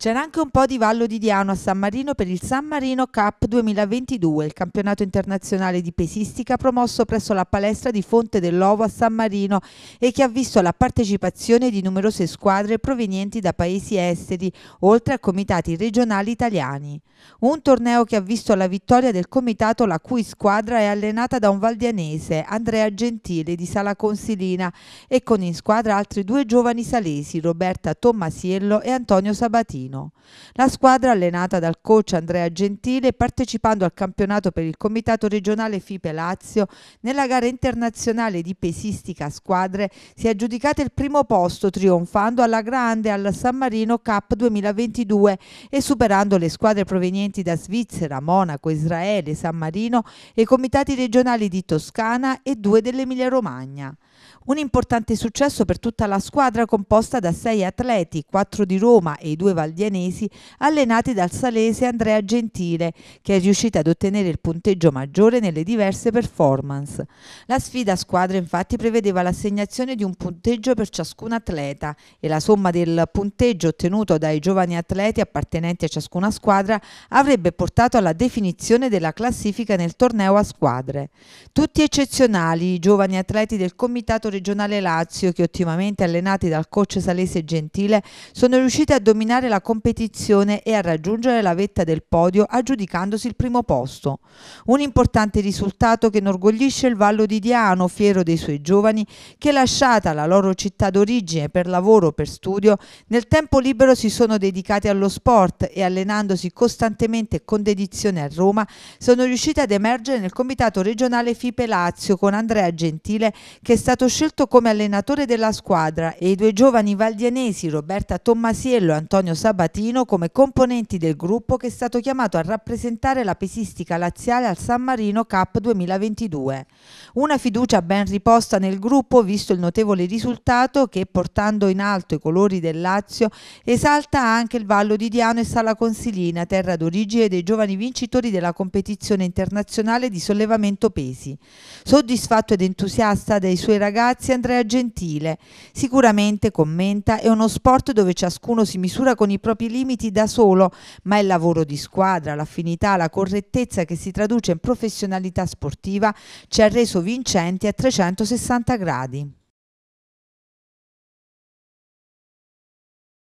C'era anche un po' di Vallo di Diano a San Marino per il San Marino Cup 2022, il campionato internazionale di pesistica promosso presso la palestra di Fonte dell'Ovo a San Marino e che ha visto la partecipazione di numerose squadre provenienti da paesi esteri, oltre a comitati regionali italiani. Un torneo che ha visto la vittoria del comitato la cui squadra è allenata da un valdianese, Andrea Gentile di Sala Consilina, e con in squadra altri due giovani salesi, Roberta Tommasiello e Antonio Sabatino. Torino. La squadra, allenata dal coach Andrea Gentile, partecipando al campionato per il Comitato regionale FIPE Lazio, nella gara internazionale di pesistica a squadre, si è aggiudicata il primo posto trionfando alla grande al San Marino Cup 2022 e superando le squadre provenienti da Svizzera, Monaco, Israele, San Marino e i comitati regionali di Toscana e due dell'Emilia Romagna. Un importante successo per tutta la squadra composta da sei atleti, quattro di Roma e i due valdesi gardianesi allenati dal salese Andrea Gentile, che è riuscita ad ottenere il punteggio maggiore nelle diverse performance. La sfida a squadre infatti prevedeva l'assegnazione di un punteggio per ciascun atleta e la somma del punteggio ottenuto dai giovani atleti appartenenti a ciascuna squadra avrebbe portato alla definizione della classifica nel torneo a squadre. Tutti eccezionali i giovani atleti del Comitato Regionale Lazio che ottimamente allenati dal coach Salese Gentile sono riusciti a dominare la competizione e a raggiungere la vetta del podio aggiudicandosi il primo posto. Un importante risultato che inorgoglisce il Vallo di Diano, fiero dei suoi giovani, che lasciata la loro città d'origine per lavoro o per studio, nel tempo libero si sono dedicati allo sport e allenandosi costantemente con dedizione a Roma, sono riusciti ad emergere nel comitato regionale FIPE Lazio con Andrea Gentile che è stato scelto come allenatore della squadra e i due giovani valdianesi Roberta Tommasiello e Antonio Sabatini Sabatino come componenti del gruppo che è stato chiamato a rappresentare la pesistica laziale al San Marino Cup 2022. Una fiducia ben riposta nel gruppo visto il notevole risultato che portando in alto i colori del Lazio esalta anche il Vallo di Diano e Sala Consilina, terra d'origine dei giovani vincitori della competizione internazionale di sollevamento pesi. Soddisfatto ed entusiasta dei suoi ragazzi Andrea Gentile, sicuramente commenta è uno sport dove ciascuno si misura con i i propri limiti da solo, ma è il lavoro di squadra, l'affinità, la correttezza che si traduce in professionalità sportiva ci ha reso vincenti a 360 gradi.